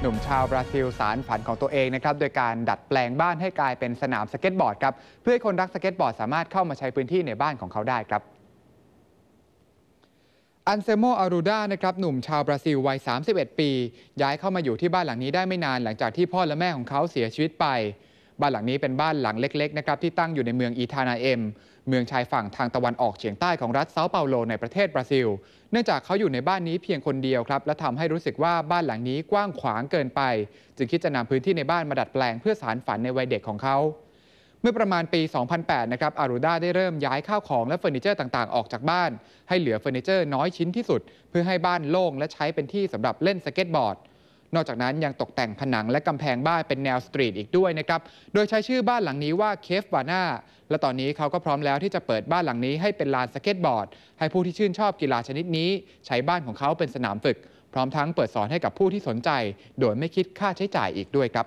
หนุ่มชาวบราซิลสารฝันของตัวเองนะครับโดยการดัดแปลงบ้านให้กลายเป็นสนามสเก็ตบอร์ดครับเพื่อให้คนรักสเก็ตบอร์ดสามารถเข้ามาใช้พื้นที่ในบ้านของเขาได้ครับอันเซโม อารูดานะครับหนุ่มชาวบราซิลวัย 31 ปี ย้ายเข้ามาอยู่ที่บ้านหลังนี้ได้ไม่นานหลังจากที่พ่อและแม่ของเขาเสียชีวิตไปบ้านหลังนี้เป็นบ้านหลังเล็กๆนะครับที่ตั้งอยู่ในเมืองอีทานาเอ็มเมืองชายฝั่งทางตะวันออกเฉียงใต้ของรัฐเซาเปาโลในประเทศบราซิล เนื่องจากเขาอยู่ในบ้านนี้เพียงคนเดียวครับและทำให้รู้สึกว่าบ้านหลังนี้กว้างขวางเกินไป จึงคิดจะนำพื้นที่ในบ้านมาดัดแปลง เพื่อสารฝันในวัยเด็กของเขา เมื่อประมาณปี 2008 นะครับอารูดาได้เริ่มย้ายข้าวของและเฟอร์นิเจอร์ต่างๆออกจากบ้านให้เหลือเฟอร์นิเจอร์ น้อยชิ้นที่สุด เพื่อให้บ้านโล่งและใช้เป็นที่สำหรับเล่นสเก็ตบอร์ดนอกจากนั้นยังตกแต่งผนังและกำแพงบ้านเป็นแนวสตรีทอีกด้วยนะครับ โดยใช้ชื่อบ้านหลังนี้ว่าเคฟวาน่า และตอนนี้เขาก็พร้อมแล้วที่จะเปิดบ้านหลังนี้ให้เป็นลานสเก็ตบอร์ดให้ผู้ที่ชื่นชอบกีฬาชนิดนี้ ใช้บ้านของเขาเป็นสนามฝึก พร้อมทั้งเปิดสอนให้กับผู้ที่สนใจ โดยไม่คิดค่าใช้จ่ายอีกด้วยครับ